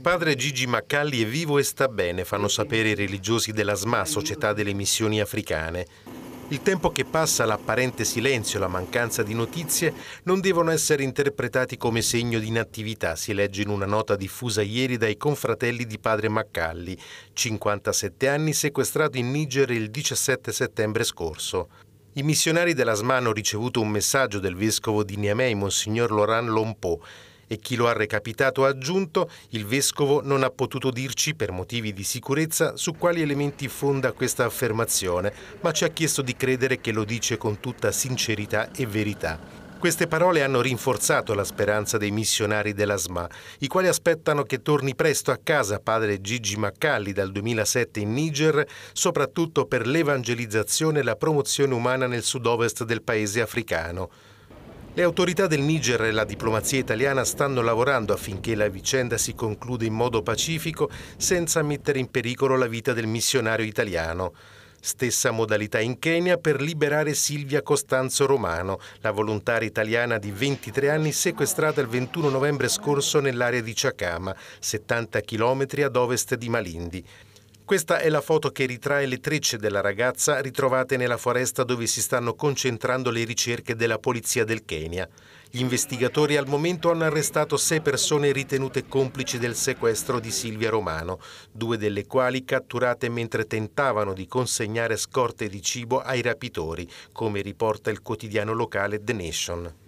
Padre Gigi Maccalli è vivo e sta bene, fanno sapere i religiosi della SMA, Società delle Missioni Africane. Il tempo che passa, l'apparente silenzio, la mancanza di notizie non devono essere interpretati come segno di inattività, si legge in una nota diffusa ieri dai confratelli di padre Maccalli, 57 anni, sequestrato in Niger il 17 settembre scorso. I missionari della SMA hanno ricevuto un messaggio del vescovo di Niamey, Monsignor Laurent Lompo, e chi lo ha recapitato ha aggiunto il vescovo non ha potuto dirci per motivi di sicurezza su quali elementi fonda questa affermazione, ma ci ha chiesto di credere che lo dice con tutta sincerità e verità. Queste parole hanno rinforzato la speranza dei missionari della SMA, i quali aspettano che torni presto a casa padre Gigi Maccalli dal 2007 in Niger, soprattutto per l'evangelizzazione e la promozione umana nel sud-ovest del paese africano. Le autorità del Niger e la diplomazia italiana stanno lavorando affinché la vicenda si concluda in modo pacifico senza mettere in pericolo la vita del missionario italiano. Stessa modalità in Kenya per liberare Silvia Costanzo Romano, la volontaria italiana di 23 anni sequestrata il 21 novembre scorso nell'area di Chakama, 70 km ad ovest di Malindi. Questa è la foto che ritrae le trecce della ragazza ritrovate nella foresta dove si stanno concentrando le ricerche della polizia del Kenya. Gli investigatori al momento hanno arrestato sei persone ritenute complici del sequestro di Silvia Romano, due delle quali catturate mentre tentavano di consegnare scorte di cibo ai rapitori, come riporta il quotidiano locale The Nation.